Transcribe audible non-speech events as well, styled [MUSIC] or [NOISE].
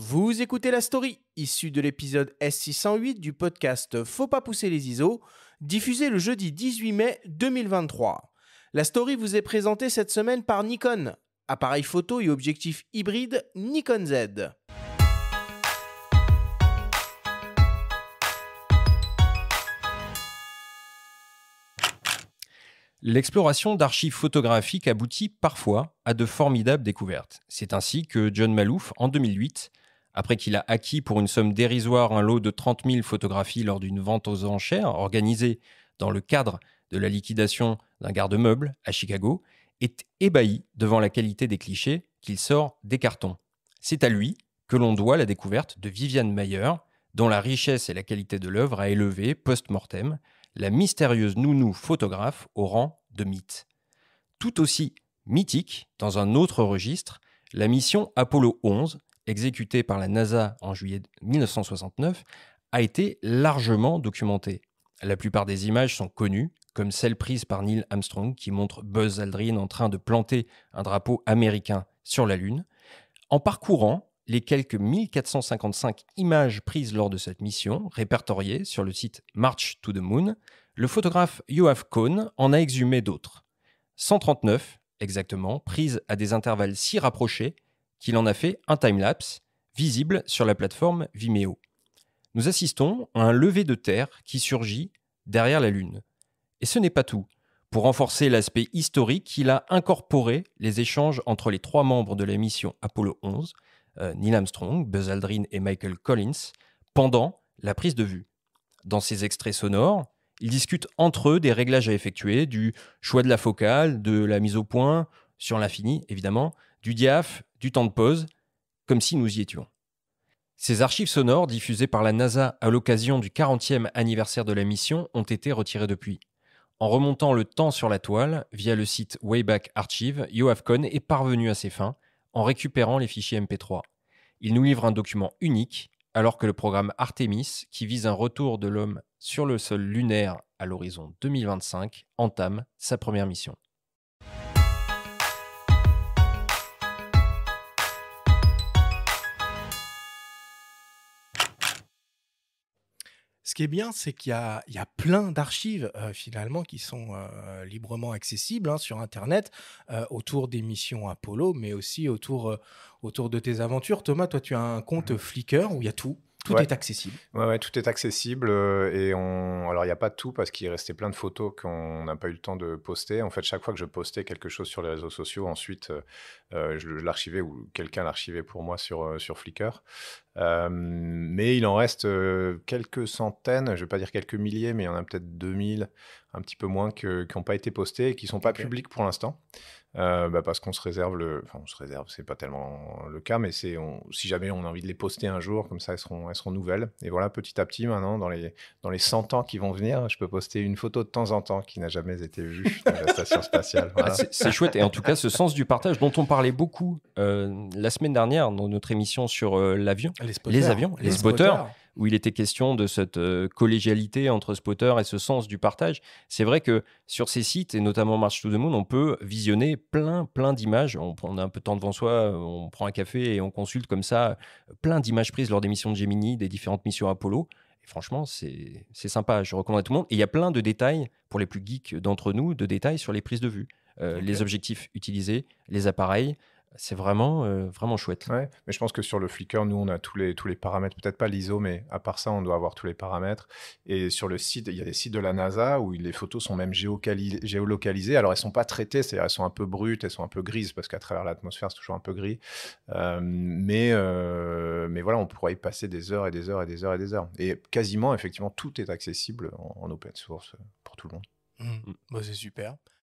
Vous écoutez la story, issue de l'épisode S608 du podcast Faut pas pousser les ISO, diffusé le jeudi 18 mai 2023. La story vous est présentée cette semaine par Nikon, appareil photo et objectif hybride Nikon Z. L'exploration d'archives photographiques aboutit parfois à de formidables découvertes. C'est ainsi que John Malouf, en 2008, après qu'il a acquis pour une somme dérisoire un lot de 30 000 photographies lors d'une vente aux enchères organisée dans le cadre de la liquidation d'un garde-meuble à Chicago, est ébahi devant la qualité des clichés qu'il sort des cartons. C'est à lui que l'on doit la découverte de Viviane Mayer, dont la richesse et la qualité de l'œuvre a élevé, post-mortem, la mystérieuse nounou photographe au rang de mythe. Tout aussi mythique, dans un autre registre, la mission Apollo 11, exécutée par la NASA en juillet 1969 a été largement documentée. La plupart des images sont connues, comme celle prise par Neil Armstrong qui montre Buzz Aldrin en train de planter un drapeau américain sur la Lune. En parcourant les quelques 1455 images prises lors de cette mission, répertoriées sur le site March to the Moon, le photographe Yoav Cohn en a exhumé d'autres. 139, exactement, prises à des intervalles si rapprochés qu'il en a fait un timelapse visible sur la plateforme Vimeo. Nous assistons à un lever de terre qui surgit derrière la Lune. Et ce n'est pas tout. Pour renforcer l'aspect historique, il a incorporé les échanges entre les trois membres de la mission Apollo 11, euh, Neil Armstrong, Buzz Aldrin et Michael Collins, pendant la prise de vue. Dans ces extraits sonores, ils discutent entre eux des réglages à effectuer, du choix de la focale, de la mise au point, sur l'infini évidemment, du diaph, du temps de pause, comme si nous y étions. Ces archives sonores diffusées par la NASA à l'occasion du 40e anniversaire de la mission ont été retirées depuis. En remontant le temps sur la toile, via le site Wayback Archive, YoAvCon est parvenu à ses fins en récupérant les fichiers MP3. Il nous livre un document unique, alors que le programme Artemis, qui vise un retour de l'homme sur le sol lunaire à l'horizon 2025, entame sa première mission. qui est bien, c'est qu'il y, a, plein d'archives euh, finalement qui sont euh, librement accessibles hein, sur Internet euh, autour des missions Apollo, mais aussi autour, autour de tes aventures. Thomas, toi, tu as un mmh compte Flickr où il y a tout tout est accessible. tout est accessible. et on... Alors, il n'y a pas tout parce qu'il restait plein de photos qu'on n'a pas eu le temps de poster. En fait, chaque fois que je postais quelque chose sur les réseaux sociaux, ensuite, euh, euh, je l'archivais ou quelqu'un l'archivait pour moi sur, euh, sur Flickr. mais il en reste quelques centaines, je ne vais pas dire quelques milliers, mais il y en a peut-être 2000, un petit peu moins, qui n'ont pas été postés et qui ne sont pas publics pour l'instant. Euh, bah, parce qu'on se réserve le, enfin on se réserve, c'est pas tellement le cas, mais c'est si jamais on a envie de les poster un jour, comme ça elles seront, elles seront nouvelles. Et voilà, petit à petit maintenant, dans les dans les 100 ans qui vont venir, je peux poster une photo de temps en temps qui n'a jamais été vue [LAUGHS] dans la station spatiale. Ah, c'est chouette et en tout cas ce sens du partage dont on parlait beaucoup euh, la semaine dernière dans notre émission sur euh, l'avion, les, avions, les, spotters où il était question de cette euh, collégialité entre spotter et ce sens du partage. C'est vrai que sur ces sites, et notamment March to the Moon, on peut visionner plein, plein d'images. On, prend a un peu de temps devant soi, on prend un café et on consulte comme ça euh, plein d'images prises lors des missions de Gemini, des différentes missions Apollo. Et franchement, c'est sympa, je recommande à tout le monde. Et il y a plein de détails, pour les plus geeks d'entre nous, de détails sur les prises de vue. Euh, les objectifs utilisés, les appareils, c'est vraiment, euh, vraiment chouette. mais je pense que sur le Flickr, nous, on a tous les, tous les paramètres, peut-être pas l'ISO, mais à part ça, on doit avoir tous les paramètres. Et sur le site, il y a des sites de la NASA où les photos sont même géolocalisées. Alors, elles sont pas traitées, cest elles sont un peu brutes, elles sont un peu grises, parce qu'à travers l'atmosphère, c'est toujours un peu gris. Euh, euh, mais, voilà, on pourrait y passer des heures et des heures et des heures et des heures. Et quasiment, effectivement, tout est accessible en, open source pour tout le monde. Mmh. Bah, c'est super.